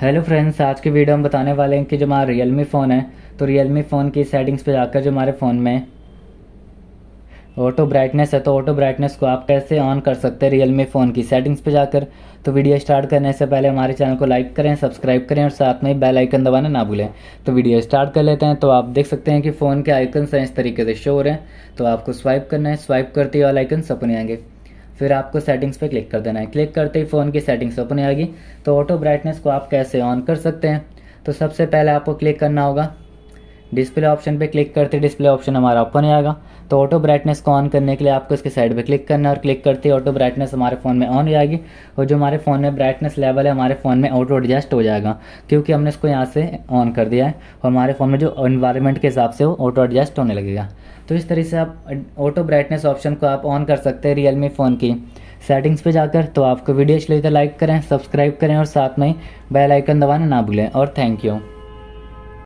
hello friends आज के video हम बताने वाले हैं कि जो हमारा रियलमी फ़ोन है तो रियलमी फ़ोन की सेटिंग्स पे जाकर जो हमारे फ़ोन में ऑटो ब्राइटनेस है तो ऑटो ब्राइटनेस को आप कैसे ऑन कर सकते हैं रियलमी फ़ोन की सेटिंग्स पे जाकर तो वीडियो स्टार्ट करने से पहले हमारे चैनल को लाइक करें सब्सक्राइब करें और साथ में बेल आइकन दबाना ना भूलें तो वीडियो स्टार्ट कर लेते हैं तो आप देख सकते हैं कि फ़ोन के आइकन्स हैं इस तरीके से शो हो रहे हैं तो आपको स्वाइप करना है स्वाइप करते ही वाला आइकन्स अपने आएंगे फिर आपको सेटिंग्स पे क्लिक कर देना है क्लिक करते ही फ़ोन की सेटिंग्स ओपन आएगी तो ऑटो ब्राइटनेस को आप कैसे ऑन कर सकते हैं तो सबसे पहले आपको क्लिक करना होगा डिस्प्ले ऑप्शन पे क्लिक करते डिस्प्ले ऑप्शन हमारा ओपन आएगा तो ऑटो ब्राइटनेस को ऑन करने के लिए आपको इसके साइड पे क्लिक करना है और क्लिक करते ही ऑटो ब्राइटनेस हमारे फ़ोन में ऑन हो जाएगी और जो हमारे फ़ोन में ब्राइटनेस लेवल है हमारे फ़ोन में ऑटो एडजस्ट हो जाएगा क्योंकि हमने इसको यहाँ से ऑन कर दिया है और हमारे फ़ोन में जो इन्वायरमेंट के हिसाब से वो ऑटो एडजस्ट होने लगेगा तो इस तरीके से आप ऑटो ब्राइटनेस ऑप्शन को आप ऑन कर सकते हैं रियलमी फ़ोन की सेटिंग्स पे जाकर तो आपको वीडियो अच्छी लगी तो लाइक करें सब्सक्राइब करें और साथ में बेल आइकन दबाना ना भूलें और थैंक यू